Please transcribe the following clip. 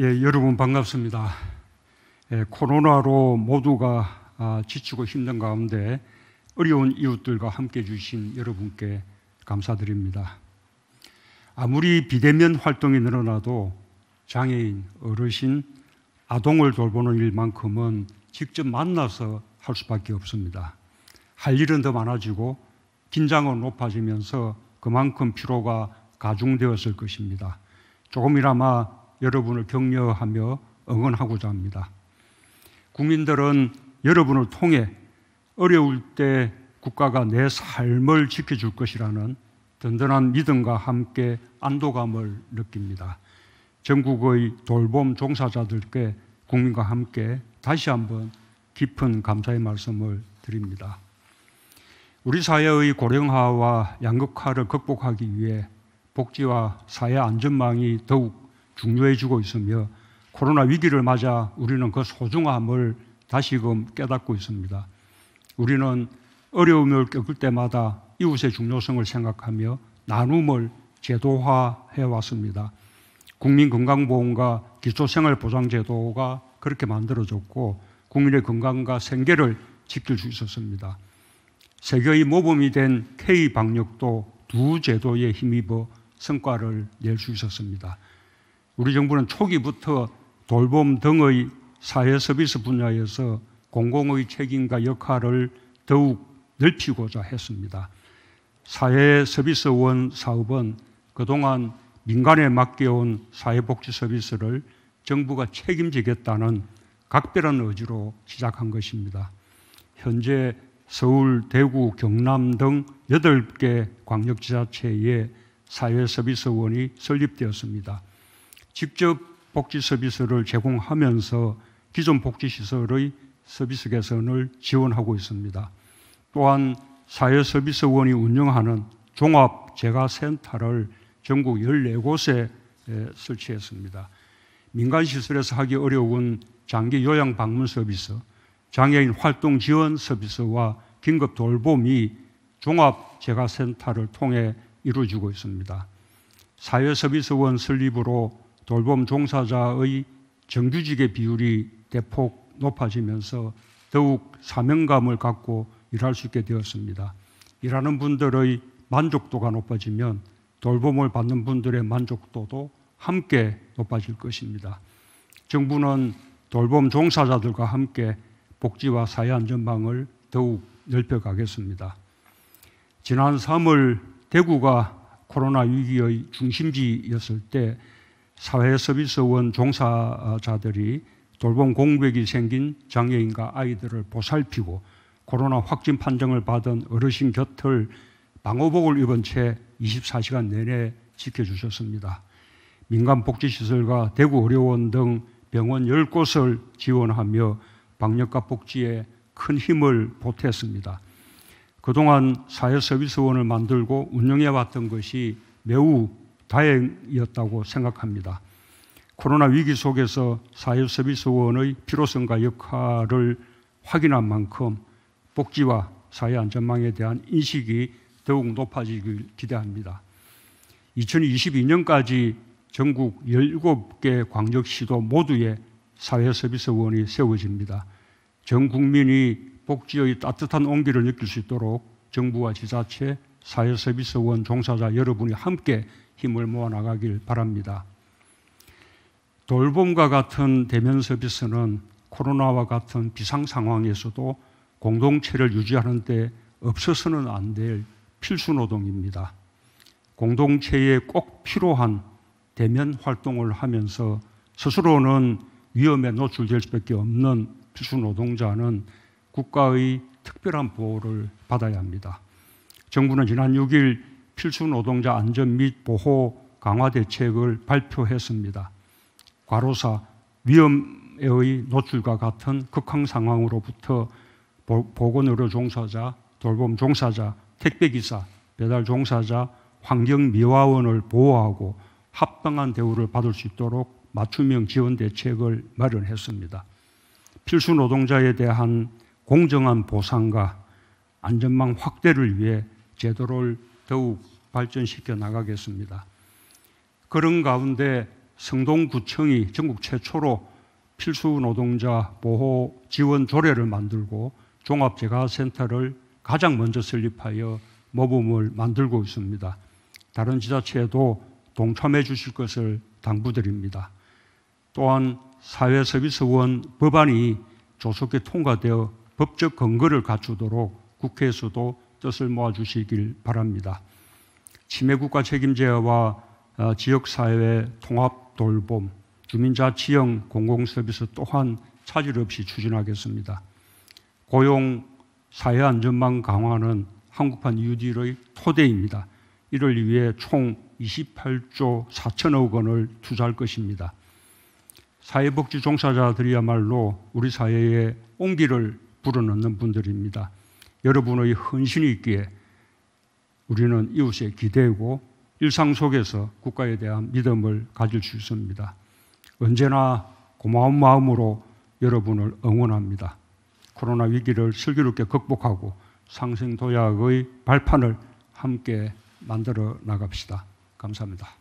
예, 여러분 반갑습니다. 예, 코로나로 모두가 아, 지치고 힘든 가운데 어려운 이웃들과 함께 주신 여러분께 감사드립니다. 아무리 비대면 활동이 늘어나도 장애인, 어르신, 아동을 돌보는 일만큼은 직접 만나서 할 수밖에 없습니다. 할 일은 더 많아지고 긴장은 높아지면서 그만큼 피로가 가중되었을 것입니다. 조금이나마 여러분을 격려하며 응원하고자 합니다. 국민들은 여러분을 통해 어려울 때 국가가 내 삶을 지켜줄 것이라는 든든한 믿음과 함께 안도감을 느낍니다. 전국의 돌봄 종사자들께 국민과 함께 다시 한번 깊은 감사의 말씀을 드립니다. 우리 사회의 고령화와 양극화를 극복하기 위해 복지와 사회 안전망이 더욱 중요해지고 있으며 코로나 위기를 맞아 우리는 그 소중함을 다시금 깨닫고 있습니다. 우리는 어려움을 겪을 때마다 이웃의 중요성을 생각하며 나눔을 제도화해 왔습니다. 국민건강보험과 기초생활보장제도가 그렇게 만들어졌고 국민의 건강과 생계를 지킬 수 있었습니다. 세계의 모범이 된 K 방역도 두 제도에 힘입어 성과를 낼 수 있었습니다. 우리 정부는 초기부터 돌봄 등의 사회 서비스 분야에서 공공의 책임과 역할을 더욱 넓히고자 했습니다. 사회 서비스원 사업은 그동안 민간에 맡겨온 사회복지 서비스를 정부가 책임지겠다는 각별한 의지로 시작한 것입니다. 현재 서울, 대구, 경남 등 8개 광역지자체에 사회서비스원이 설립되었습니다. 직접 복지 서비스를 제공하면서 기존 복지시설의 서비스 개선을 지원하고 있습니다. 또한 사회서비스원이 운영하는 종합재가센터를 전국 14곳에 설치했습니다. 민간시설에서 하기 어려운 장기 요양 방문 서비스, 장애인 활동 지원 서비스와 긴급 돌봄이 종합재가센터를 통해 이루어지고 있습니다. 사회서비스원 설립으로 돌봄 종사자의 정규직의 비율이 대폭 높아지면서 더욱 사명감을 갖고 일할 수 있게 되었습니다. 일하는 분들의 만족도가 높아지면 돌봄을 받는 분들의 만족도도 함께 높아질 것입니다. 정부는 돌봄 종사자들과 함께 복지와 사회 안전망을 더욱 넓혀가겠습니다. 지난 3월 대구가 코로나 위기의 중심지였을 때 사회서비스원 종사자들이 돌봄 공백이 생긴 장애인과 아이들을 보살피고 코로나 확진 판정을 받은 어르신 곁을 방호복을 입은 채 24시간 내내 지켜주셨습니다. 민간복지시설과 대구의료원 등 병원 10곳을 지원하며 방역과 복지에 큰 힘을 보탰습니다. 그동안 사회서비스원을 만들고 운영해왔던 것이 매우 다행이었다고 생각합니다. 코로나 위기 속에서 사회서비스원의 필요성과 역할을 확인한 만큼 복지와 사회 안전망에 대한 인식이 더욱 높아지길 기대합니다. 2022년까지 전국 17개 광역시도 모두에 사회서비스원이 세워집니다. 전 국민이 복지의 따뜻한 온기를 느낄 수 있도록 정부와 지자체, 사회서비스원 종사자 여러분이 함께 힘을 모아 나가길 바랍니다. 돌봄과 같은 대면 서비스는 코로나와 같은 비상 상황에서도 공동체를 유지하는 데 없어서는 안 될 필수 노동입니다. 공동체에 꼭 필요한 대면 활동을 하면서 스스로는 위험에 노출될 수밖에 없는 필수 노동자는 국가의 특별한 보호를 받아야 합니다. 정부는 지난 6일 필수 노동자 안전 및 보호 강화 대책을 발표했습니다. 과로사 위험의 노출과 같은 극한 상황으로부터 보건의료 종사자, 돌봄 종사자, 택배기사, 배달 종사자, 환경미화원을 보호하고 합당한 대우를 받을 수 있도록 맞춤형 지원 대책을 마련했습니다. 필수 노동자에 대한 공정한 보상과 안전망 확대를 위해 제도를 더욱 발전시켜 나가겠습니다. 그런 가운데 성동구청이 전국 최초로 필수 노동자 보호 지원 조례를 만들고 종합재가센터를 가장 먼저 설립하여 모범을 만들고 있습니다. 다른 지자체에도 동참해 주실 것을 당부드립니다. 또한 사회서비스원 법안이 조속히 통과되어 법적 근거를 갖추도록 국회에서도 뜻을 모아주시길 바랍니다. 치매국가 책임제와 어, 지역사회 통합 돌봄, 주민자치형 공공서비스 또한 차질 없이 추진하겠습니다. 고용 사회 안전망 강화는 한국판 UD의 토대입니다. 이를 위해 총 28조 4천억 원을 투자할 것입니다. 사회복지 종사자들이야말로 우리 사회에 온기를 불어넣는 분들입니다. 여러분의 헌신이 있기에 우리는 이웃에 기대고 일상 속에서 국가에 대한 믿음을 가질 수 있습니다. 언제나 고마운 마음으로 여러분을 응원합니다. 코로나 위기를 슬기롭게 극복하고 상생 도약의 발판을 함께 만들어 나갑시다. 감사합니다.